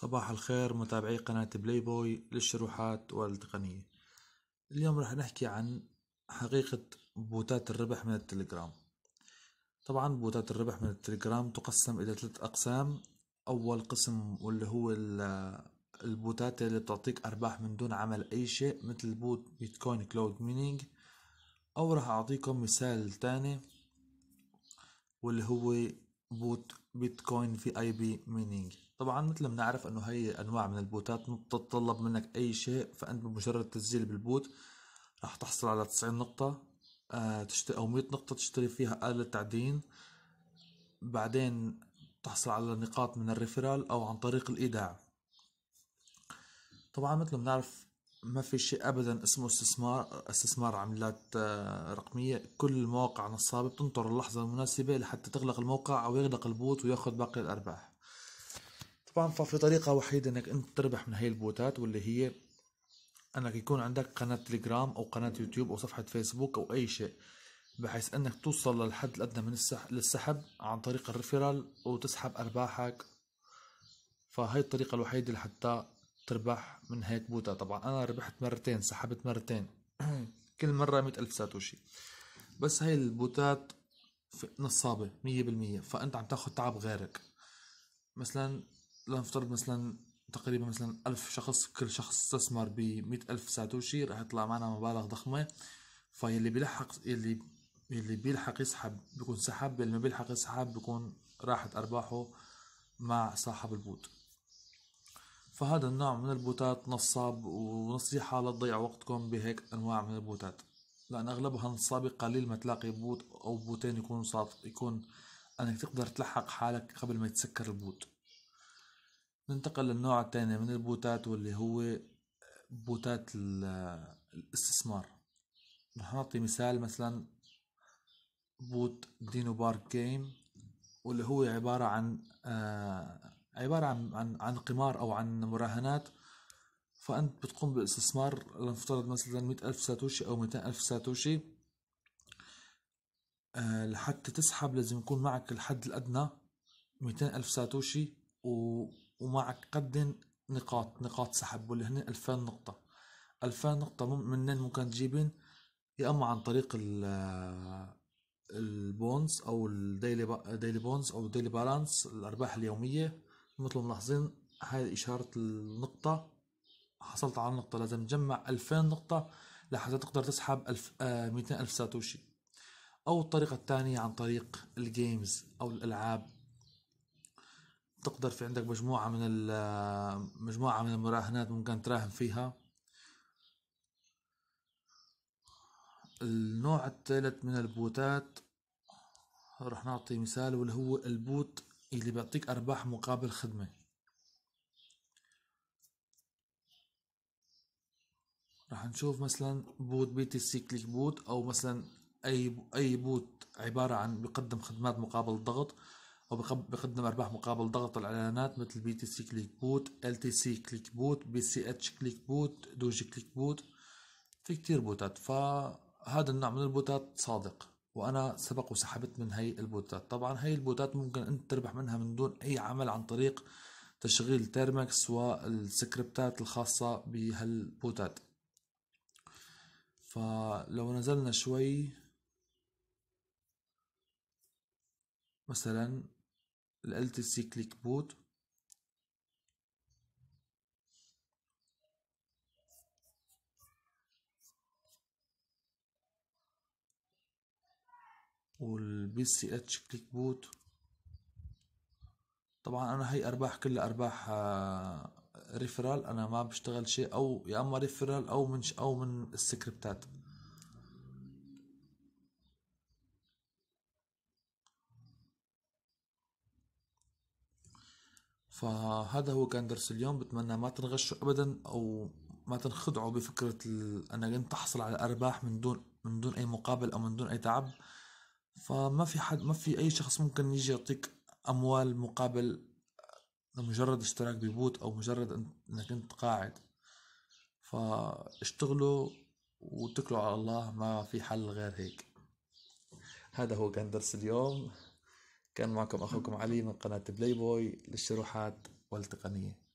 صباح الخير متابعي قناة بلاي بوي للشروحات والتقنية اليوم راح نحكي عن حقيقة بوتات الربح من التليجرام طبعا بوتات الربح من التليجرام تقسم إلى ثلاث أقسام أول قسم واللي هو البوتات اللي بتعطيك أرباح من دون عمل أي شيء مثل بوت بيتكوين كلاود مينينج أو راح أعطيكم مثال تاني واللي هو بوت بيتكوين في اي بي مينينج طبعا مثل ما بنعرف انه هي انواع من البوتات ما بتتطلب منك اي شيء فانت بمجرد تسجيل بالبوت راح تحصل على 90 نقطة آه، تشتري او 100 نقطة تشتري فيها آلة تعدين بعدين تحصل على نقاط من الريفرال او عن طريق الايداع طبعا مثل ما بنعرف ما في شيء ابدا اسمه استثمار استثمار عملات آه، رقميه كل مواقع نصابه بتنطر اللحظه المناسبه لحتى تغلق الموقع او يغلق البوت وياخذ باقي الارباح طبعا ففي طريقه وحيده انك انت تربح من هي البوتات واللي هي انك يكون عندك قناه تليجرام او قناه يوتيوب او صفحه فيسبوك او اي شيء بحيث انك توصل للحد الادنى من السحب عن طريق الريفرال وتسحب ارباحك فهي الطريقه الوحيده لحتى تربح من هيك بوتا طبعا انا ربحت مرتين سحبت مرتين كل مرة مئة ألف ساتوشي بس هاي البوتات نصابة مية بالمية فأنت عم تاخد تعب غيرك مثلا لنفترض مثلا تقريبا مثلا ألف شخص كل شخص استثمر بمئة ألف ساتوشي رح يطلع معنا مبالغ ضخمة فاللي بيلحق يلي يلي بيلحق يسحب بيكون سحب اللي ما بيلحق يسحب بيكون راحت أرباحه مع صاحب البوت فهذا النوع من البوتات نصاب ونصيحة لا تضيع وقتكم بهيك أنواع من البوتات لأن أغلبها نصابة قليل ما تلاقي بوت أو بوتين يكون صاف يكون أنك تقدر تلحق حالك قبل ما يتسكر البوت ننتقل للنوع الثاني من البوتات واللي هو بوتات الاستثمار رح نعطي مثال مثلا بوت دينو بارك جيم واللي هو عبارة عن آه عبارة عن عن عن قمار أو عن مراهنات فأنت بتقوم بالاستثمار لنفترض مثلا مئة ألف ساتوشي أو مئتين ألف ساتوشي آه، لحتى تسحب لازم يكون معك الحد الأدنى مئتين ألف ساتوشي ومعك قد نقاط نقاط سحب واللي هن ألفين نقطة ألفين نقطة منين ممكن تجيبين يا إما عن طريق ال آه، البونز أو الديلي ديلي بونز أو الديلي بالانس الأرباح اليومية مثل ملاحظين هاي إشارة النقطة حصلت على النقطة لازم تجمع 2000 نقطة لحتى تقدر تسحب 1000 آه 200 ألف ساتوشي أو الطريقة الثانية عن طريق الجيمز أو الألعاب تقدر في عندك مجموعة من آه، مجموعة من المراهنات ممكن تراهن فيها النوع الثالث من البوتات راح نعطي مثال واللي هو البوت اللي بيعطيك أرباح مقابل خدمة راح نشوف مثلا بوت بي تي سي كليك بوت أو مثلا أي أي بوت عبارة عن بقدم خدمات مقابل الضغط أو بقدم أرباح مقابل ضغط الإعلانات مثل بي تي سي كليك بوت ال تي سي كليك بوت بي سي اتش كليك بوت دوجي كليك بوت في كتير بوتات فهذا النوع من البوتات صادق وانا سبق وسحبت من هي البوتات طبعا هي البوتات ممكن انت تربح منها من دون اي عمل عن طريق تشغيل تيرمكس والسكريبتات الخاصة بهالبوتات فلو نزلنا شوي مثلا ال LTC كليك بوت والبي سي اتش كليك بوت طبعا انا هي ارباح كلها ارباح آه، ريفرال انا ما بشتغل شيء او يا اما ريفرال او من او من السكريبتات فهذا هو كان درس اليوم بتمنى ما تنغشوا ابدا او ما تنخدعوا بفكره انك انت تحصل على ارباح من دون من دون اي مقابل او من دون اي تعب فما في حد ما في اي شخص ممكن يجي يعطيك اموال مقابل مجرد اشتراك ببوت او مجرد انك انت قاعد فاشتغلوا واتكلوا على الله ما في حل غير هيك هذا هو كان درس اليوم كان معكم اخوكم علي من قناه بلاي بوي للشروحات والتقنيه